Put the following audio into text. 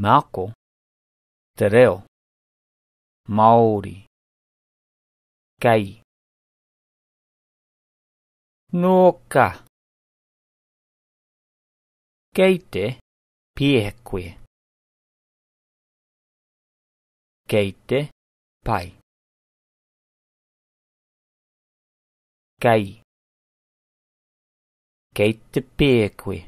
Mako, Te Reo, Māori, Kei. Nō ka. Kei te pie koe. Kei te pai. Kei. Kei te pie koe.